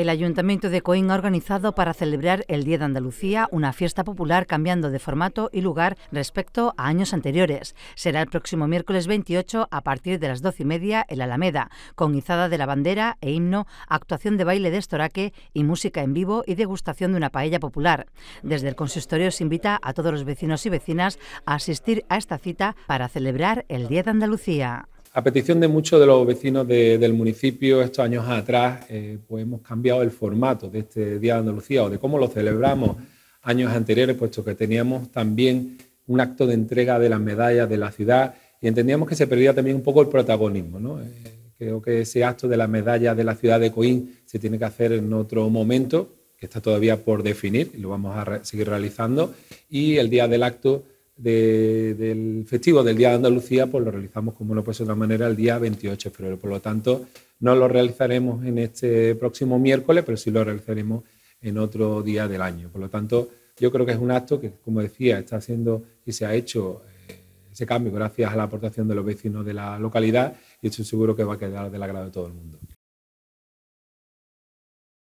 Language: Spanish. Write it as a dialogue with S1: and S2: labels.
S1: El Ayuntamiento de Coín ha organizado para celebrar el Día de Andalucía una fiesta popular cambiando de formato y lugar respecto a años anteriores. Será el próximo miércoles 28 a partir de las 12 y media en Alameda, con izada de la bandera e himno, actuación de baile de estoraque y música en vivo y degustación de una paella popular. Desde el consistorio se invita a todos los vecinos y vecinas a asistir a esta cita para celebrar el Día de Andalucía.
S2: A petición de muchos de los vecinos del municipio, estos años atrás, eh, pues hemos cambiado el formato de este Día de Andalucía o de cómo lo celebramos años anteriores, puesto que teníamos también un acto de entrega de las medallas de la ciudad y entendíamos que se perdía también un poco el protagonismo. Eh, creo que ese acto de las medallas de la ciudad de Coín se tiene que hacer en otro momento, que está todavía por definir y lo vamos a seguir realizando, y el día del acto del festivo del Día de Andalucía, pues lo realizamos como no puede ser de otra manera el día 28 de febrero. Por lo tanto, no lo realizaremos en este próximo miércoles, pero sí lo realizaremos en otro día del año. Por lo tanto, yo creo que es un acto que, como decía, está haciendo y se ha hecho eh, ese cambio gracias a la aportación de los vecinos de la localidad y estoy seguro que va a quedar del agrado de todo el mundo.